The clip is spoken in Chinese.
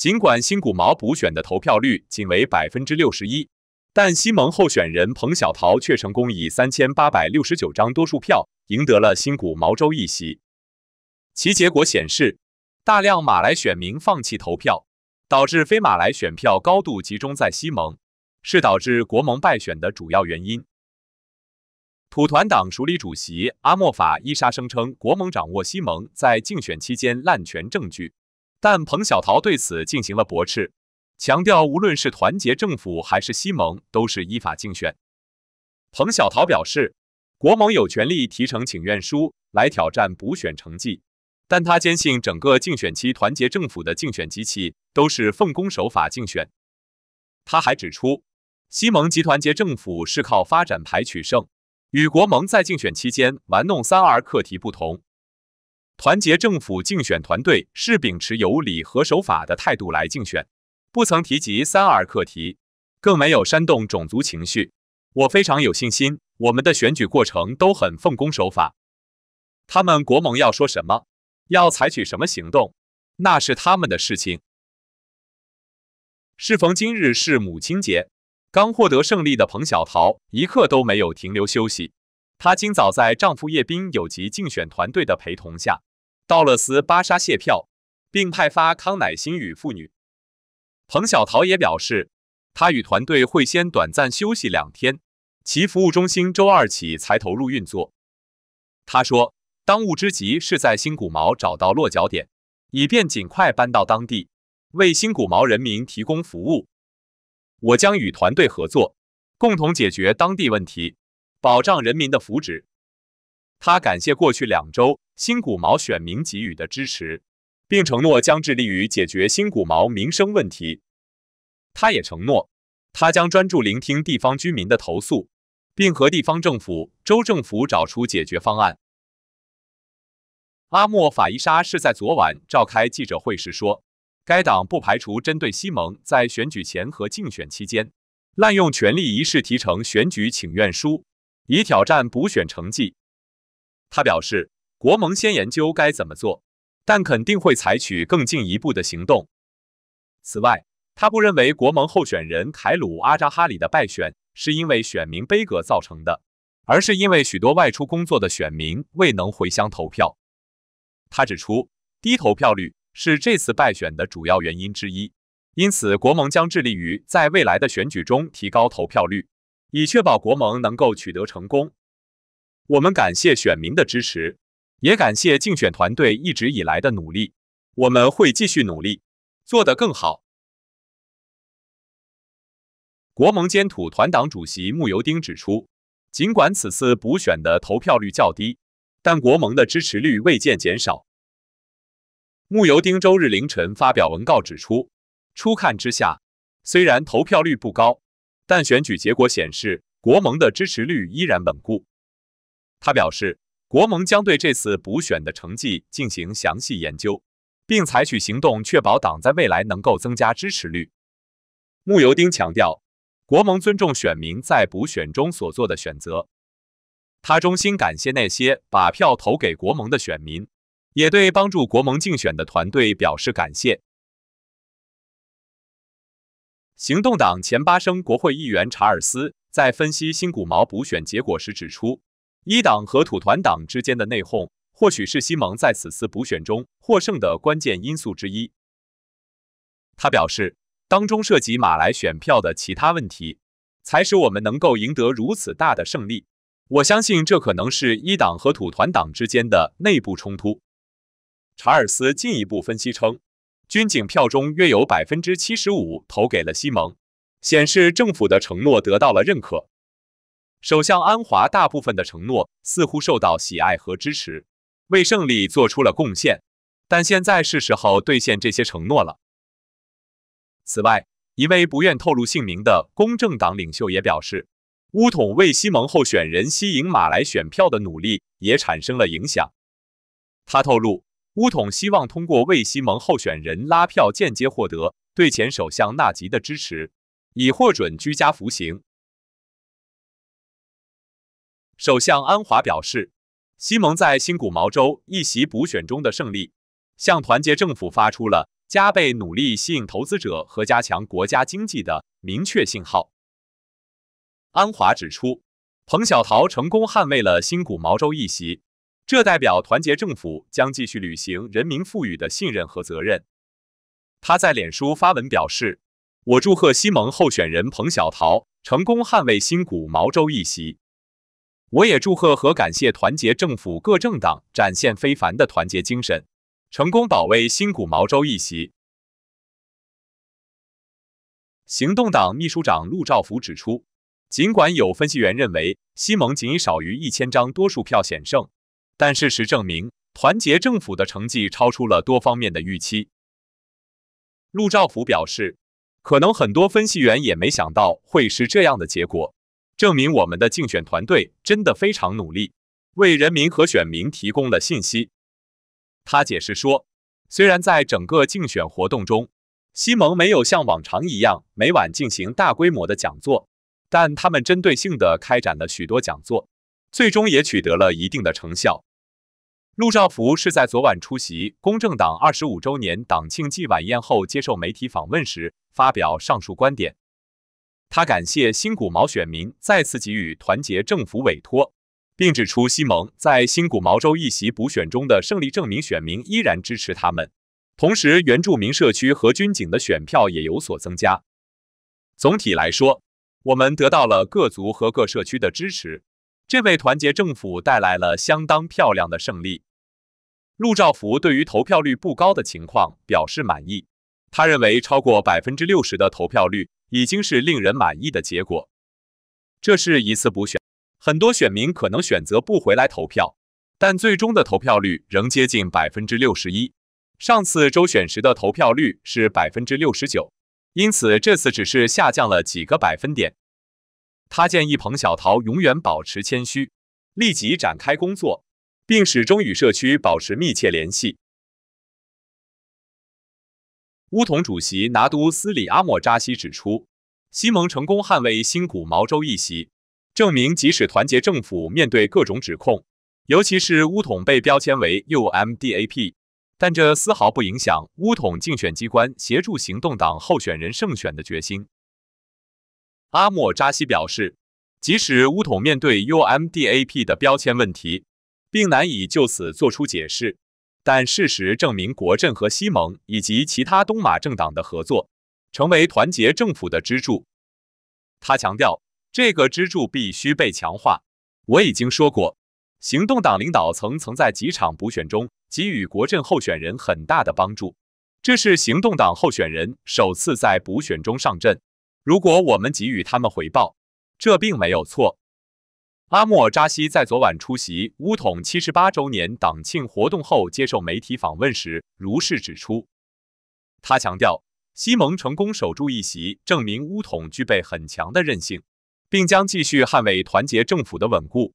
尽管新古毛补选的投票率仅为百分之六十一，但西盟候选人彭小桃却成功以三千八百六十九张多数票赢得了新古毛州一席。其结果显示，大量马来选民放弃投票，导致非马来选票高度集中在西盟，是导致国盟败选的主要原因。土团党署理主席阿莫法伊沙声称，国盟掌握西盟在竞选期间滥权证据。但彭小桃对此进行了驳斥，强调无论是团结政府还是西盟，都是依法竞选。彭小桃表示，国盟有权利提呈请愿书来挑战补选成绩，但他坚信整个竞选期团结政府的竞选机器都是奉公守法竞选。他还指出，西盟及团结政府是靠发展牌取胜，与国盟在竞选期间玩弄三儿课题不同。团结政府竞选团队是秉持有理和守法的态度来竞选，不曾提及三二课题，更没有煽动种族情绪。我非常有信心，我们的选举过程都很奉公守法。他们国盟要说什么，要采取什么行动，那是他们的事情。适逢今日是母亲节，刚获得胜利的彭小桃一刻都没有停留休息，她今早在丈夫叶斌有及竞选团队的陪同下。道勒斯巴沙谢票，并派发康乃馨与妇女。彭小桃也表示，他与团队会先短暂休息两天，其服务中心周二起才投入运作。他说，当务之急是在新古毛找到落脚点，以便尽快搬到当地，为新古毛人民提供服务。我将与团队合作，共同解决当地问题，保障人民的福祉。他感谢过去两周新古毛选民给予的支持，并承诺将致力于解决新古毛民生问题。他也承诺，他将专注聆听地方居民的投诉，并和地方政府、州政府找出解决方案。阿莫法伊莎是在昨晚召开记者会时说，该党不排除针对西蒙在选举前和竞选期间滥用权力一事提成选举请愿书，以挑战补选成绩。他表示，国盟先研究该怎么做，但肯定会采取更进一步的行动。此外，他不认为国盟候选人凯鲁阿扎哈里的败选是因为选民悲格造成的，而是因为许多外出工作的选民未能回乡投票。他指出，低投票率是这次败选的主要原因之一，因此国盟将致力于在未来的选举中提高投票率，以确保国盟能够取得成功。我们感谢选民的支持，也感谢竞选团队一直以来的努力。我们会继续努力，做得更好。国盟坚土团党主席穆尤丁指出，尽管此次补选的投票率较低，但国盟的支持率未见减少。穆尤丁周日凌晨发表文告指出，初看之下，虽然投票率不高，但选举结果显示，国盟的支持率依然稳固。他表示，国盟将对这次补选的成绩进行详细研究，并采取行动确保党在未来能够增加支持率。穆尤丁强调，国盟尊重选民在补选中所做的选择。他衷心感谢那些把票投给国盟的选民，也对帮助国盟竞选的团队表示感谢。行动党前八生国会议员查尔斯在分析新古毛补选结果时指出。一党和土团党之间的内讧，或许是西蒙在此次补选中获胜的关键因素之一。他表示，当中涉及马来选票的其他问题，才使我们能够赢得如此大的胜利。我相信这可能是一党和土团党之间的内部冲突。查尔斯进一步分析称，军警票中约有百分之七十五投给了西蒙，显示政府的承诺得到了认可。首相安华大部分的承诺似乎受到喜爱和支持，为胜利做出了贡献，但现在是时候兑现这些承诺了。此外，一位不愿透露姓名的公正党领袖也表示，乌统为西蒙候选人吸引马来选票的努力也产生了影响。他透露，乌统希望通过为西蒙候选人拉票，间接获得对前首相纳吉的支持，以获准居家服刑。首相安华表示，西蒙在新古毛州一席补选中的胜利，向团结政府发出了加倍努力吸引投资者和加强国家经济的明确信号。安华指出，彭小桃成功捍卫了新古毛州一席，这代表团结政府将继续履行人民赋予的信任和责任。他在脸书发文表示：“我祝贺西蒙候选人彭小桃成功捍卫新古毛州一席。”我也祝贺和感谢团结政府各政党展现非凡的团结精神，成功保卫新古毛州一席。行动党秘书长陆兆福指出，尽管有分析员认为西蒙仅少于一千张多数票险胜，但事实证明团结政府的成绩超出了多方面的预期。陆兆福表示，可能很多分析员也没想到会是这样的结果。证明我们的竞选团队真的非常努力，为人民和选民提供了信息。他解释说，虽然在整个竞选活动中，西蒙没有像往常一样每晚进行大规模的讲座，但他们针对性的开展了许多讲座，最终也取得了一定的成效。陆兆福是在昨晚出席公正党二十五周年党庆暨晚宴后，接受媒体访问时发表上述观点。他感谢新谷毛选民再次给予团结政府委托，并指出西蒙在新谷毛州一席补选中的胜利证明选民依然支持他们。同时，原住民社区和军警的选票也有所增加。总体来说，我们得到了各族和各社区的支持，这为团结政府带来了相当漂亮的胜利。陆兆福对于投票率不高的情况表示满意，他认为超过百分之六十的投票率。已经是令人满意的结果。这是一次补选，很多选民可能选择不回来投票，但最终的投票率仍接近百分之六十一。上次周选时的投票率是百分之六十九，因此这次只是下降了几个百分点。他建议彭小桃永远保持谦虚，立即展开工作，并始终与社区保持密切联系。乌统主席拿督斯里阿莫扎西指出，西蒙成功捍卫新古毛州议席，证明即使团结政府面对各种指控，尤其是乌统被标签为 UMDAP，但这丝毫不影响乌统竞选机关协助行动党候选人胜选的决心。阿莫扎西表示，即使乌统面对 UMDAP 的标签问题，并难以就此做出解释。但事实证明，国阵和西盟以及其他东马政党的合作成为团结政府的支柱。他强调，这个支柱必须被强化。我已经说过，行动党领导层曾在几场补选中给予国阵候选人很大的帮助。这是行动党候选人首次在补选中上阵。如果我们给予他们回报，这并没有错。阿莫扎西在昨晚出席乌统七十八周年党庆活动后接受媒体访问时，如是指出。他强调，西蒙成功守住一席，证明乌统具备很强的韧性，并将继续捍卫团结政府的稳固。